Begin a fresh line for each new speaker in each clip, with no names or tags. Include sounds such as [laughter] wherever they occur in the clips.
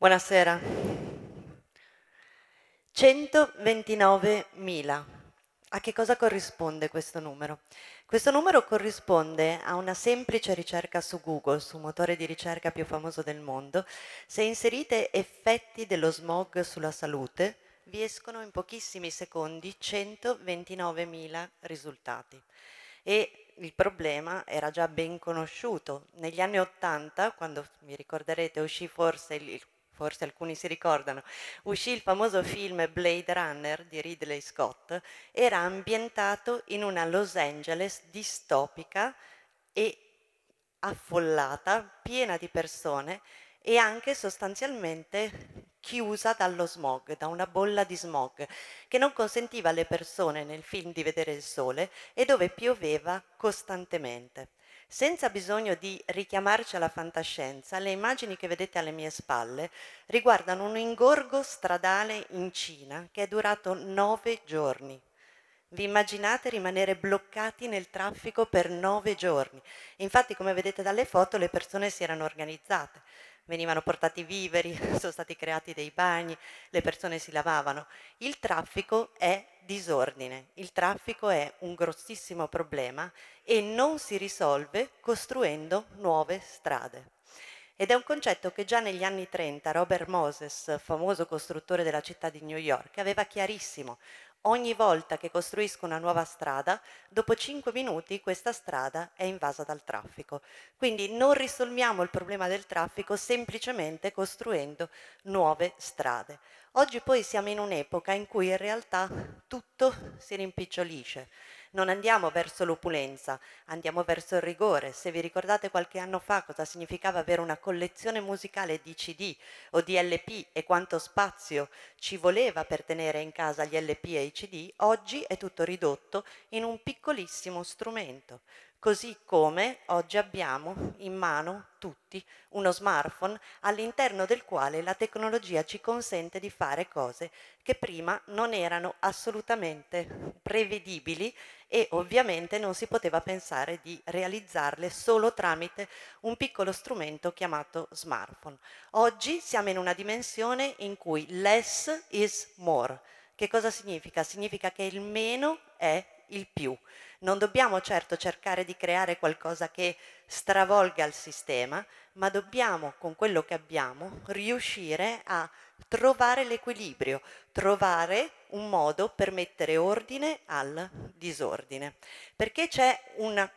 Buonasera. 129.000. A che cosa corrisponde questo numero? Questo numero corrisponde a una semplice ricerca su Google, sul motore di ricerca più famoso del mondo. Se inserite effetti dello smog sulla salute, vi escono in pochissimi secondi 129.000 risultati. E il problema era già ben conosciuto. Negli anni Ottanta, quando vi ricorderete uscì forse il forse alcuni si ricordano, uscì il famoso film Blade Runner di Ridley Scott, era ambientato in una Los Angeles distopica e affollata, piena di persone e anche sostanzialmente chiusa dallo smog, da una bolla di smog che non consentiva alle persone nel film di vedere il sole e dove pioveva costantemente. Senza bisogno di richiamarci alla fantascienza, le immagini che vedete alle mie spalle riguardano un ingorgo stradale in Cina che è durato nove giorni. Vi immaginate rimanere bloccati nel traffico per nove giorni? Infatti, come vedete dalle foto, le persone si erano organizzate, venivano portati viveri, [laughs] sono stati creati dei bagni, le persone si lavavano. Il traffico è disordine, il traffico è un grossissimo problema e non si risolve costruendo nuove strade. Ed è un concetto che già negli anni 30 Robert Moses, famoso costruttore della città di New York, aveva chiarissimo. Ogni volta che costruisco una nuova strada, dopo 5 minuti questa strada è invasa dal traffico. Quindi non risolviamo il problema del traffico semplicemente costruendo nuove strade. Oggi poi siamo in un'epoca in cui in realtà tutto si rimpicciolisce non andiamo verso l'opulenza, andiamo verso il rigore. Se vi ricordate qualche anno fa cosa significava avere una collezione musicale di CD o di LP e quanto spazio ci voleva per tenere in casa gli LP e i CD, oggi è tutto ridotto in un piccolissimo strumento. Così come oggi abbiamo in mano tutti uno smartphone all'interno del quale la tecnologia ci consente di fare cose che prima non erano assolutamente prevedibili e ovviamente non si poteva pensare di realizzarle solo tramite un piccolo strumento chiamato smartphone. Oggi siamo in una dimensione in cui less is more. Che cosa significa? Significa che il meno è il più. Non dobbiamo certo cercare di creare qualcosa che stravolga il sistema, ma dobbiamo con quello che abbiamo riuscire a trovare l'equilibrio, trovare un modo per mettere ordine al disordine. Perché c'è un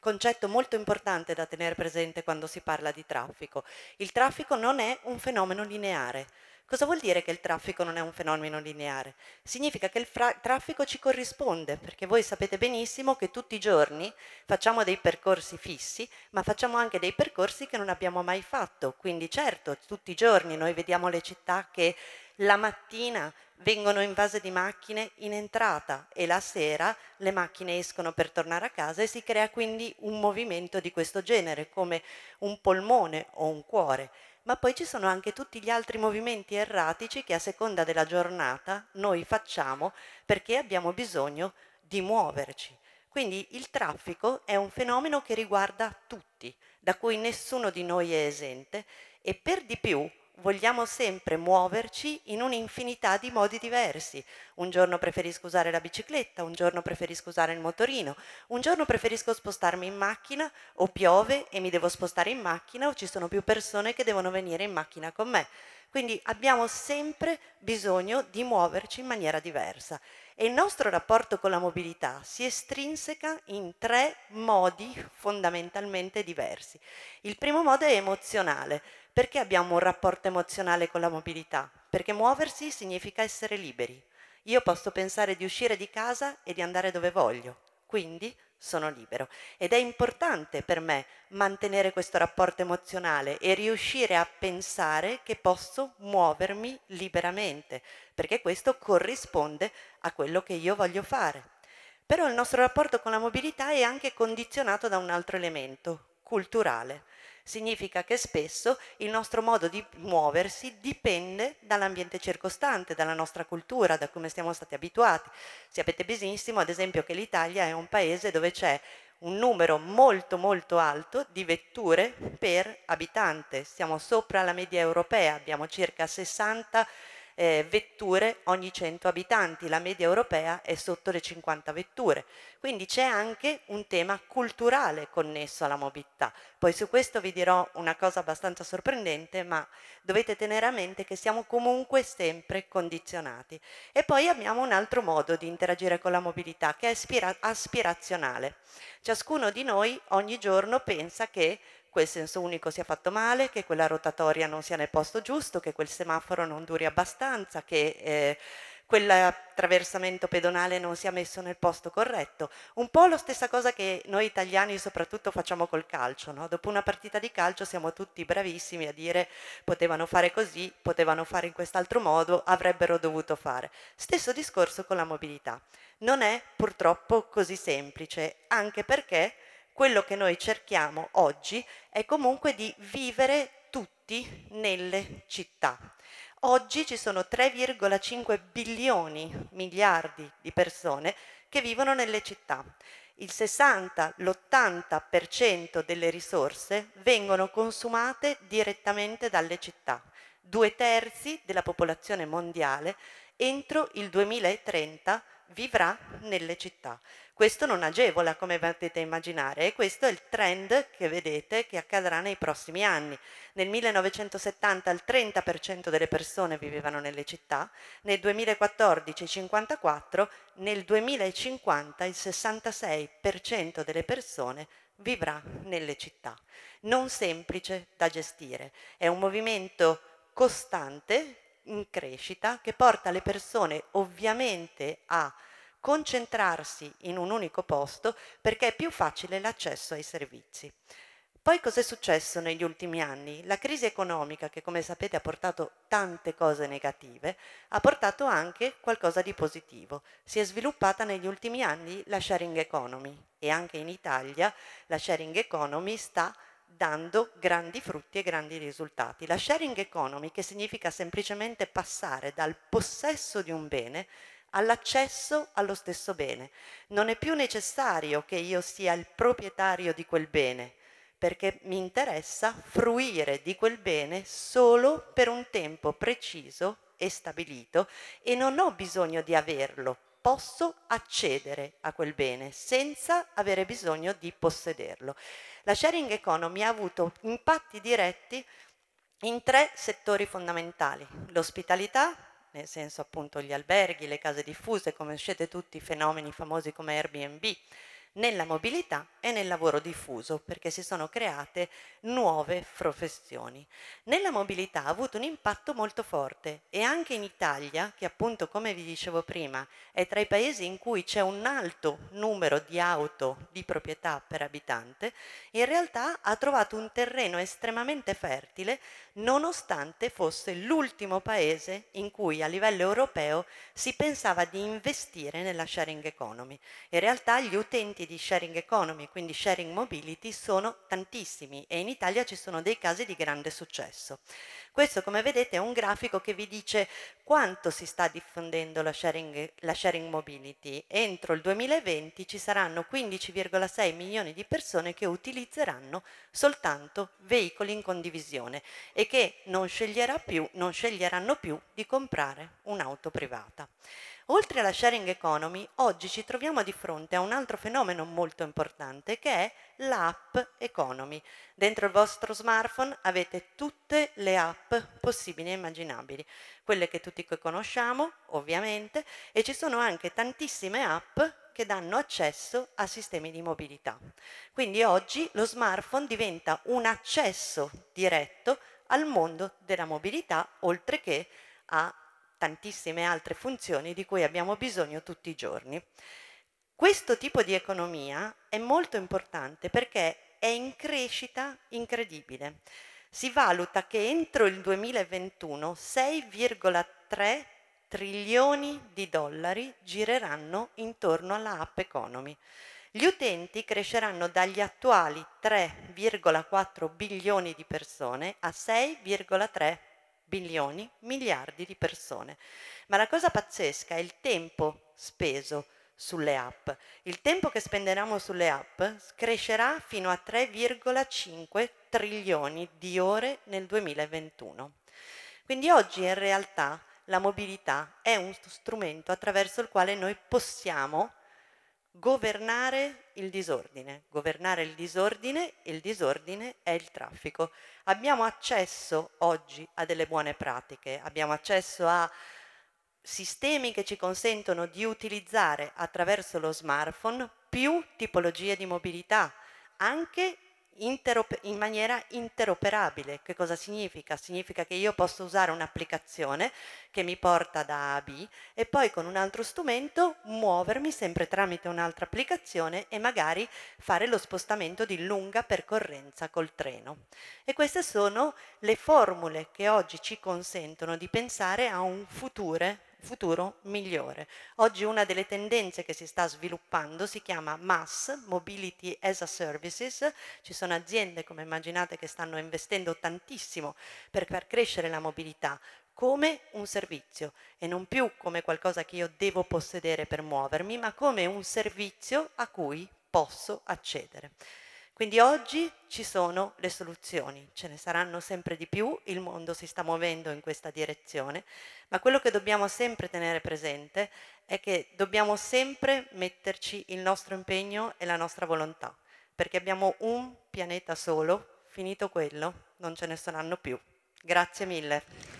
concetto molto importante da tenere presente quando si parla di traffico. Il traffico non è un fenomeno lineare. Cosa vuol dire che il traffico non è un fenomeno lineare? Significa che il traffico ci corrisponde, perché voi sapete benissimo che tutti i giorni facciamo dei percorsi fissi, ma facciamo anche dei percorsi che non abbiamo mai fatto. Quindi certo, tutti i giorni noi vediamo le città che la mattina vengono invase di macchine in entrata e la sera le macchine escono per tornare a casa e si crea quindi un movimento di questo genere come un polmone o un cuore ma poi ci sono anche tutti gli altri movimenti erratici che a seconda della giornata noi facciamo perché abbiamo bisogno di muoverci. Quindi il traffico è un fenomeno che riguarda tutti, da cui nessuno di noi è esente e per di più vogliamo sempre muoverci in un'infinità di modi diversi. Un giorno preferisco usare la bicicletta, un giorno preferisco usare il motorino, un giorno preferisco spostarmi in macchina o piove e mi devo spostare in macchina o ci sono più persone che devono venire in macchina con me. Quindi abbiamo sempre bisogno di muoverci in maniera diversa e il nostro rapporto con la mobilità si estrinseca in tre modi fondamentalmente diversi. Il primo modo è emozionale, perché abbiamo un rapporto emozionale con la mobilità? Perché muoversi significa essere liberi. Io posso pensare di uscire di casa e di andare dove voglio, quindi sono libero. Ed è importante per me mantenere questo rapporto emozionale e riuscire a pensare che posso muovermi liberamente, perché questo corrisponde a quello che io voglio fare. Però il nostro rapporto con la mobilità è anche condizionato da un altro elemento, culturale. Significa che spesso il nostro modo di muoversi dipende dall'ambiente circostante, dalla nostra cultura, da come siamo stati abituati. Sapete benissimo, ad esempio, che l'Italia è un paese dove c'è un numero molto molto alto di vetture per abitante. Siamo sopra la media europea, abbiamo circa 60 eh, vetture ogni 100 abitanti, la media europea è sotto le 50 vetture. Quindi c'è anche un tema culturale connesso alla mobilità. Poi su questo vi dirò una cosa abbastanza sorprendente, ma dovete tenere a mente che siamo comunque sempre condizionati. E poi abbiamo un altro modo di interagire con la mobilità che è aspira aspirazionale. Ciascuno di noi ogni giorno pensa che quel senso unico sia fatto male, che quella rotatoria non sia nel posto giusto, che quel semaforo non duri abbastanza, che eh, quell'attraversamento pedonale non sia messo nel posto corretto. Un po' la stessa cosa che noi italiani soprattutto facciamo col calcio, no? dopo una partita di calcio siamo tutti bravissimi a dire potevano fare così, potevano fare in quest'altro modo, avrebbero dovuto fare. Stesso discorso con la mobilità. Non è purtroppo così semplice, anche perché quello che noi cerchiamo oggi è comunque di vivere tutti nelle città. Oggi ci sono 3,5 bilioni, miliardi di persone che vivono nelle città. Il 60, l'80% delle risorse vengono consumate direttamente dalle città, due terzi della popolazione mondiale entro il 2030 vivrà nelle città. Questo non agevola, come potete immaginare, e questo è il trend che vedete che accadrà nei prossimi anni. Nel 1970 il 30% delle persone vivevano nelle città, nel 2014 il 54%, nel 2050 il 66% delle persone vivrà nelle città. Non semplice da gestire, è un movimento costante, in crescita, che porta le persone ovviamente a concentrarsi in un unico posto perché è più facile l'accesso ai servizi. Poi cos'è successo negli ultimi anni? La crisi economica, che come sapete ha portato tante cose negative, ha portato anche qualcosa di positivo. Si è sviluppata negli ultimi anni la sharing economy e anche in Italia la sharing economy sta dando grandi frutti e grandi risultati. La sharing economy, che significa semplicemente passare dal possesso di un bene all'accesso allo stesso bene. Non è più necessario che io sia il proprietario di quel bene, perché mi interessa fruire di quel bene solo per un tempo preciso e stabilito e non ho bisogno di averlo. Posso accedere a quel bene senza avere bisogno di possederlo. La sharing economy ha avuto impatti diretti in tre settori fondamentali, l'ospitalità, nel senso appunto gli alberghi, le case diffuse, conoscete tutti i fenomeni famosi come Airbnb, nella mobilità e nel lavoro diffuso, perché si sono create nuove professioni. Nella mobilità ha avuto un impatto molto forte e anche in Italia, che appunto come vi dicevo prima è tra i paesi in cui c'è un alto numero di auto di proprietà per abitante, in realtà ha trovato un terreno estremamente fertile nonostante fosse l'ultimo paese in cui a livello europeo si pensava di investire nella sharing economy. In realtà gli utenti casi di sharing economy, quindi sharing mobility, sono tantissimi e in Italia ci sono dei casi di grande successo. Questo, come vedete, è un grafico che vi dice quanto si sta diffondendo la sharing, la sharing mobility. Entro il 2020 ci saranno 15,6 milioni di persone che utilizzeranno soltanto veicoli in condivisione e che non, più, non sceglieranno più di comprare un'auto privata. Oltre alla sharing economy, oggi ci troviamo di fronte a un altro fenomeno molto importante che è l'app economy. Dentro il vostro smartphone avete tutte le app possibili e immaginabili, quelle che tutti conosciamo ovviamente e ci sono anche tantissime app che danno accesso a sistemi di mobilità. Quindi oggi lo smartphone diventa un accesso diretto al mondo della mobilità, oltre che a tantissime altre funzioni di cui abbiamo bisogno tutti i giorni. Questo tipo di economia è molto importante perché è in crescita incredibile si valuta che entro il 2021 6,3 trilioni di dollari gireranno intorno alla app Economy. Gli utenti cresceranno dagli attuali 3,4 bilioni di persone a 6,3 bilioni, miliardi di persone. Ma la cosa pazzesca è il tempo speso sulle app. Il tempo che spenderemo sulle app crescerà fino a 3,5 trilioni di ore nel 2021. Quindi oggi in realtà la mobilità è uno strumento attraverso il quale noi possiamo governare il disordine. Governare il disordine e il disordine è il traffico. Abbiamo accesso oggi a delle buone pratiche, abbiamo accesso a sistemi che ci consentono di utilizzare attraverso lo smartphone più tipologie di mobilità, anche in maniera interoperabile. Che cosa significa? Significa che io posso usare un'applicazione che mi porta da A a B e poi con un altro strumento muovermi sempre tramite un'altra applicazione e magari fare lo spostamento di lunga percorrenza col treno. E queste sono le formule che oggi ci consentono di pensare a un futuro futuro migliore. Oggi una delle tendenze che si sta sviluppando si chiama MAS, Mobility as a Services, ci sono aziende come immaginate che stanno investendo tantissimo per far crescere la mobilità, come un servizio e non più come qualcosa che io devo possedere per muovermi, ma come un servizio a cui posso accedere. Quindi oggi ci sono le soluzioni, ce ne saranno sempre di più, il mondo si sta muovendo in questa direzione, ma quello che dobbiamo sempre tenere presente è che dobbiamo sempre metterci il nostro impegno e la nostra volontà, perché abbiamo un pianeta solo, finito quello, non ce ne saranno più. Grazie mille.